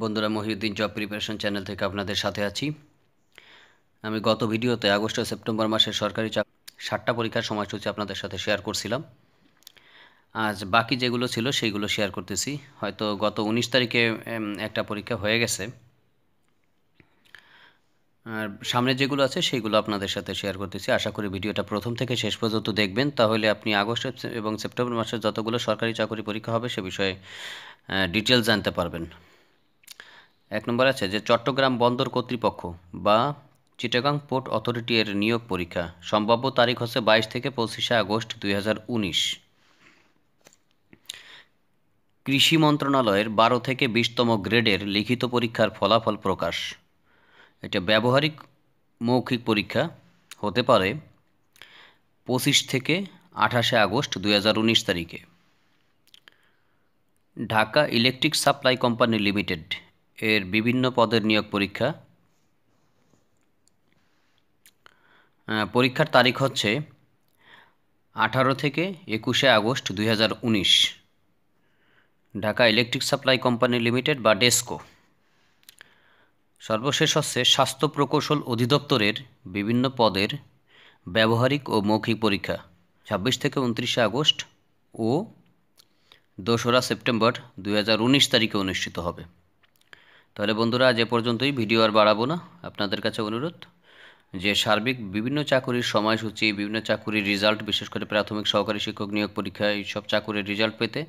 বন্ধুরা Mohiuddin job preparation channel থেকে আপনাদের সাথে আছি আমি গত ভিডিওতে আগস্ট ও সেপ্টেম্বর মাসের সরকারি চাকরি সাতটা পরীক্ষার সময়সূচি আপনাদের সাথে শেয়ার করছিলাম আজ বাকি যেগুলো ছিল সেইগুলো শেয়ার করতেছি হয়তো গত উনিশ তারিখে একটা পরীক্ষা হয়ে গেছে আর সামনে যেগুলো আছে সেইগুলো আপনাদের সাথে শেয়ার করতেছি আশা করি ভিডিওটা প্রথম থেকে শেষ পর্যন্ত দেখবেন তাহলে আপনি আগস্ট এবং সেপ্টেম্বর মাসের যতগুলো সরকারি চাকরি পরীক্ষা হবে সে বিষয়ে ডিটেলস জানতে পারবেন এক নম্বর আছে যে চট্টগ্রাম বন্দর কর্তৃপক্ষ বা চিটাগাং পোর্ট অথরিটি এর নিয়োগ পরীক্ষা সম্ভাব্য তারিখ হচ্ছে বাইশ থেকে পঁচিশে আগস্ট দুই কৃষি মন্ত্রণালয়ের বারো থেকে বিশতম গ্রেডের লিখিত পরীক্ষার ফলাফল প্রকাশ এটা ব্যবহারিক মৌখিক পরীক্ষা হতে পারে পঁচিশ থেকে আঠাশে আগস্ট দুই তারিখে Dhaka electric supply company limited এর বিভিন্ন পদের নিয়োগ পরীক্ষা পরীক্ষার তারিখ হচ্ছে আঠারো থেকে একুশে আগস্ট দুই Dhaka electric supply company limited বা ডেস্কো সর্বশেষ হচ্ছে স্বাস্থ্য প্রকৌশল অধিদপ্তরের বিভিন্ন পদের ব্যবহারিক ও মৌখিক পরীক্ষা ছাব্বিশ থেকে উনত্রিশে আগস্ট ও দোসরা সেপ্টেম্বর দুই তারিখে অনুষ্ঠিত হবে তাহলে বন্ধুরা আজ এ পর্যন্তই ভিডিও আর বাড়াবো না আপনাদের কাছে অনুরোধ যে সার্বিক বিভিন্ন চাকুরির সময়সূচি বিভিন্ন চাকুরির রেজাল্ট বিশেষ করে প্রাথমিক সহকারী শিক্ষক নিয়োগ পরীক্ষা এইসব চাকুরির রেজাল্ট পেতে